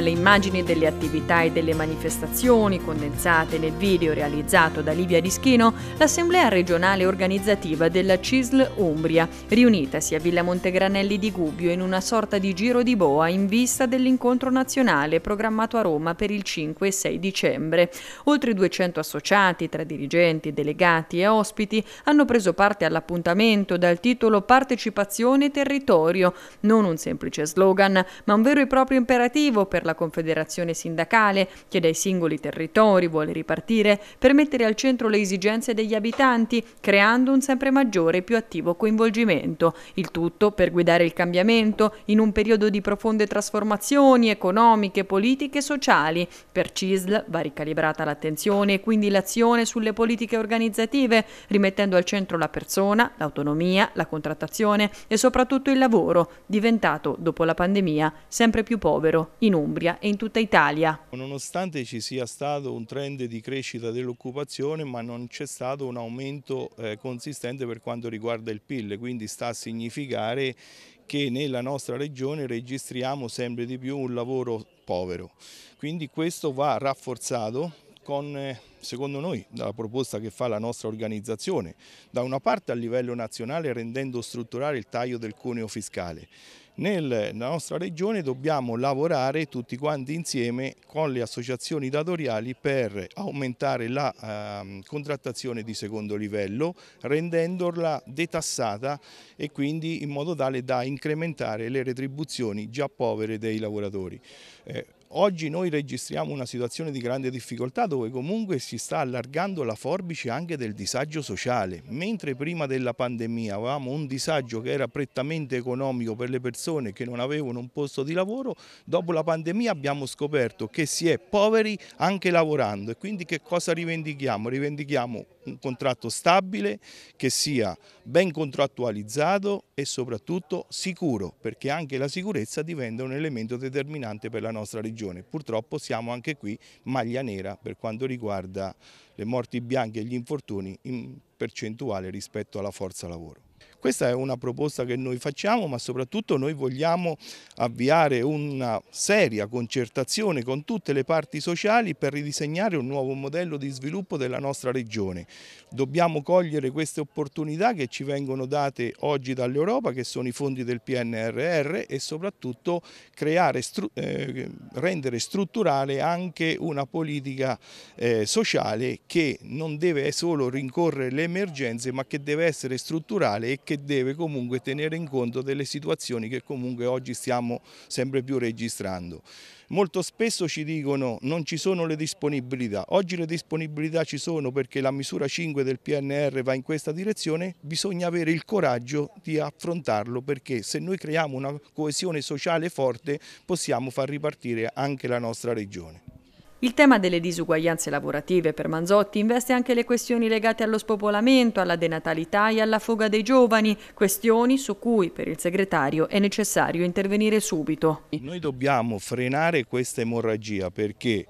le immagini delle attività e delle manifestazioni condensate nel video realizzato da Livia Rischino, l'Assemblea regionale organizzativa della CISL Umbria, riunitasi a Villa Montegranelli di Gubbio in una sorta di giro di boa in vista dell'incontro nazionale programmato a Roma per il 5 e 6 dicembre. Oltre 200 associati, tra dirigenti, delegati e ospiti, hanno preso parte all'appuntamento dal titolo Partecipazione territorio, non un semplice slogan, ma un vero e proprio imperativo per la confederazione sindacale che dai singoli territori vuole ripartire per mettere al centro le esigenze degli abitanti, creando un sempre maggiore e più attivo coinvolgimento. Il tutto per guidare il cambiamento in un periodo di profonde trasformazioni economiche, politiche e sociali. Per CISL va ricalibrata l'attenzione e quindi l'azione sulle politiche organizzative, rimettendo al centro la persona, l'autonomia, la contrattazione e soprattutto il lavoro, diventato dopo la pandemia sempre più povero in Umbria. Umbria e in tutta Italia. Nonostante ci sia stato un trend di crescita dell'occupazione ma non c'è stato un aumento eh, consistente per quanto riguarda il PIL, quindi sta a significare che nella nostra regione registriamo sempre di più un lavoro povero. Quindi questo va rafforzato con, eh, secondo noi, dalla proposta che fa la nostra organizzazione, da una parte a livello nazionale rendendo strutturale il taglio del cuneo fiscale, nella nostra regione dobbiamo lavorare tutti quanti insieme con le associazioni datoriali per aumentare la eh, contrattazione di secondo livello rendendola detassata e quindi in modo tale da incrementare le retribuzioni già povere dei lavoratori. Eh, Oggi noi registriamo una situazione di grande difficoltà dove comunque si sta allargando la forbice anche del disagio sociale. Mentre prima della pandemia avevamo un disagio che era prettamente economico per le persone che non avevano un posto di lavoro, dopo la pandemia abbiamo scoperto che si è poveri anche lavorando e quindi che cosa rivendichiamo? Rivendichiamo un contratto stabile, che sia ben contrattualizzato e soprattutto sicuro, perché anche la sicurezza diventa un elemento determinante per la nostra regione. Purtroppo siamo anche qui maglia nera per quanto riguarda le morti bianche e gli infortuni in percentuale rispetto alla forza lavoro. Questa è una proposta che noi facciamo ma soprattutto noi vogliamo avviare una seria concertazione con tutte le parti sociali per ridisegnare un nuovo modello di sviluppo della nostra regione. Dobbiamo cogliere queste opportunità che ci vengono date oggi dall'Europa che sono i fondi del PNRR e soprattutto creare, eh, rendere strutturale anche una politica eh, sociale che non deve solo rincorrere le emergenze ma che deve essere strutturale e che che deve comunque tenere in conto delle situazioni che comunque oggi stiamo sempre più registrando. Molto spesso ci dicono non ci sono le disponibilità, oggi le disponibilità ci sono perché la misura 5 del PNR va in questa direzione, bisogna avere il coraggio di affrontarlo perché se noi creiamo una coesione sociale forte possiamo far ripartire anche la nostra regione. Il tema delle disuguaglianze lavorative per Manzotti investe anche le questioni legate allo spopolamento, alla denatalità e alla fuga dei giovani, questioni su cui per il segretario è necessario intervenire subito. Noi dobbiamo frenare questa emorragia perché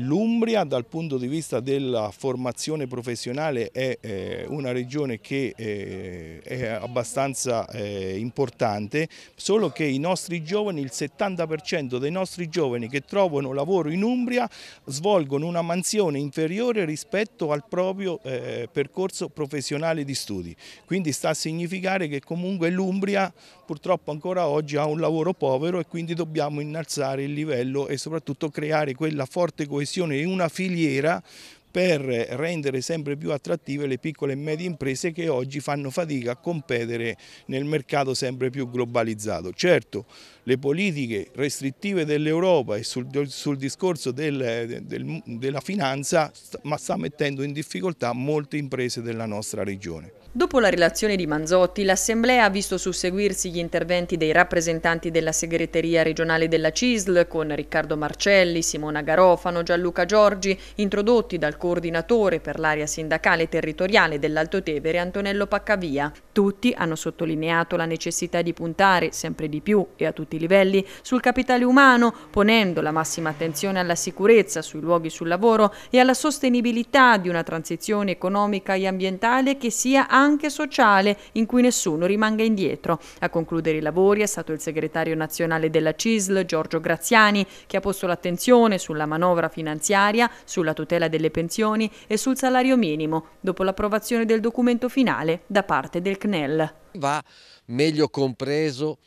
L'Umbria dal punto di vista della formazione professionale è eh, una regione che eh, è abbastanza eh, importante, solo che i nostri giovani, il 70% dei nostri giovani che trovano lavoro in Umbria svolgono una mansione inferiore rispetto al proprio eh, percorso professionale di studi. Quindi sta a significare che comunque l'Umbria purtroppo ancora oggi ha un lavoro povero e quindi dobbiamo innalzare il livello e soprattutto creare quella forte coesione in una filiera per rendere sempre più attrattive le piccole e medie imprese che oggi fanno fatica a competere nel mercato sempre più globalizzato. Certo, le politiche restrittive dell'Europa e sul, sul discorso del, del, della finanza ma sta mettendo in difficoltà molte imprese della nostra regione. Dopo la relazione di Manzotti, l'Assemblea ha visto susseguirsi gli interventi dei rappresentanti della segreteria regionale della CISL con Riccardo Marcelli, Simona Garofano, Gianluca Giorgi, introdotti dal coordinatore per l'area sindacale territoriale dell'Alto Tevere Antonello Paccavia. Tutti hanno sottolineato la necessità di puntare sempre di più e a tutti i livelli sul capitale umano, ponendo la massima attenzione alla sicurezza sui luoghi sul lavoro e alla sostenibilità di una transizione economica e ambientale che sia anche anche sociale in cui nessuno rimanga indietro. A concludere i lavori è stato il segretario nazionale della CISL, Giorgio Graziani, che ha posto l'attenzione sulla manovra finanziaria, sulla tutela delle pensioni e sul salario minimo, dopo l'approvazione del documento finale da parte del CNEL. Va meglio compreso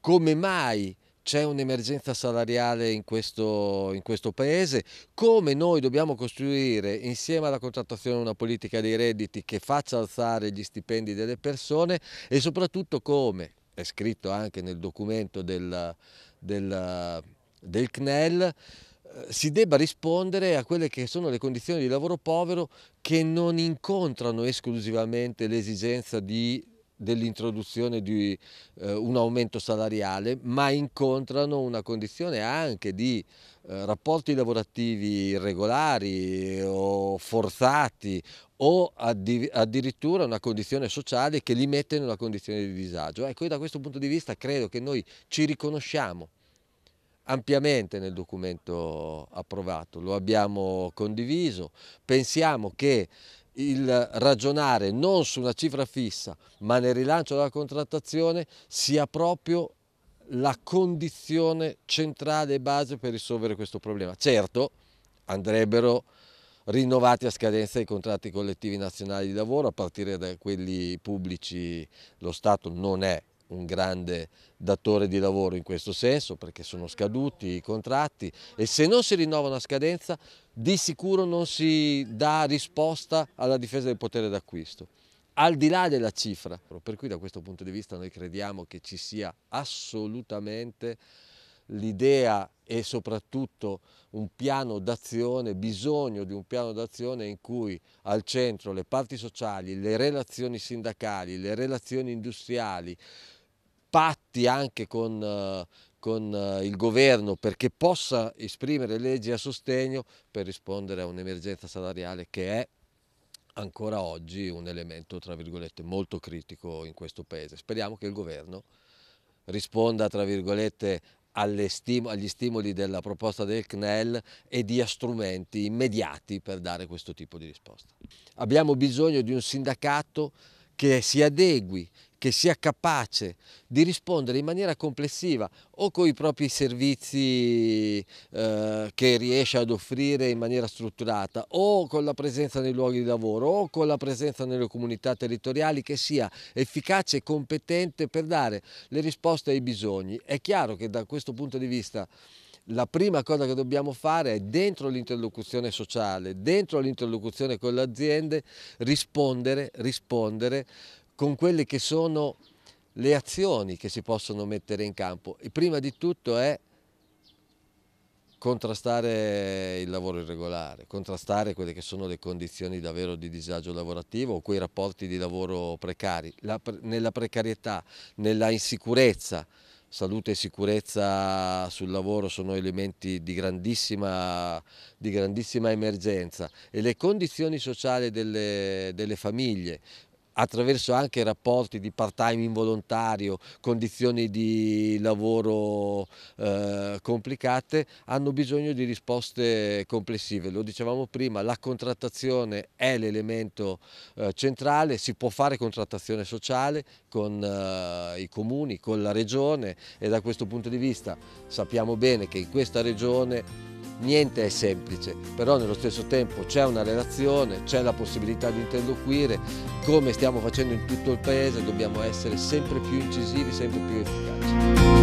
come mai c'è un'emergenza salariale in questo, in questo, paese, come noi dobbiamo costruire insieme alla contrattazione una politica dei redditi che faccia alzare gli stipendi delle persone e soprattutto come, è scritto anche nel documento del, del, del CNEL, eh, si debba rispondere a quelle che sono le condizioni di lavoro povero che non incontrano esclusivamente l'esigenza di dell'introduzione di eh, un aumento salariale, ma incontrano una condizione anche di eh, rapporti lavorativi irregolari eh, o forzati o addir addirittura una condizione sociale che li mette in una condizione di disagio. Ecco, da questo punto di vista credo che noi ci riconosciamo ampiamente nel documento approvato, lo abbiamo condiviso, pensiamo che il ragionare non su una cifra fissa ma nel rilancio della contrattazione sia proprio la condizione centrale e base per risolvere questo problema. Certo andrebbero rinnovati a scadenza i contratti collettivi nazionali di lavoro a partire da quelli pubblici lo Stato non è un grande datore di lavoro in questo senso perché sono scaduti i contratti e se non si rinnova una scadenza di sicuro non si dà risposta alla difesa del potere d'acquisto al di là della cifra. Per cui da questo punto di vista noi crediamo che ci sia assolutamente l'idea e soprattutto un piano d'azione, bisogno di un piano d'azione in cui al centro le parti sociali, le relazioni sindacali, le relazioni industriali, patti anche con, eh, con eh, il governo perché possa esprimere leggi a sostegno per rispondere a un'emergenza salariale che è ancora oggi un elemento tra virgolette molto critico in questo paese. Speriamo che il governo risponda tra virgolette stim agli stimoli della proposta del CNEL e dia strumenti immediati per dare questo tipo di risposta. Abbiamo bisogno di un sindacato che si adegui, che sia capace di rispondere in maniera complessiva o con i propri servizi eh, che riesce ad offrire in maniera strutturata o con la presenza nei luoghi di lavoro o con la presenza nelle comunità territoriali che sia efficace e competente per dare le risposte ai bisogni. È chiaro che da questo punto di vista la prima cosa che dobbiamo fare è dentro l'interlocuzione sociale, dentro l'interlocuzione con le aziende, rispondere, rispondere con quelle che sono le azioni che si possono mettere in campo. E prima di tutto è contrastare il lavoro irregolare, contrastare quelle che sono le condizioni davvero di disagio lavorativo o quei rapporti di lavoro precari, nella precarietà, nella insicurezza salute e sicurezza sul lavoro sono elementi di grandissima, di grandissima emergenza e le condizioni sociali delle, delle famiglie attraverso anche rapporti di part time involontario, condizioni di lavoro eh, complicate, hanno bisogno di risposte complessive. Lo dicevamo prima, la contrattazione è l'elemento eh, centrale, si può fare contrattazione sociale con eh, i comuni, con la regione e da questo punto di vista sappiamo bene che in questa regione niente è semplice, però nello stesso tempo c'è una relazione, c'è la possibilità di interloquire, come stiamo facendo in tutto il paese dobbiamo essere sempre più incisivi, sempre più efficaci.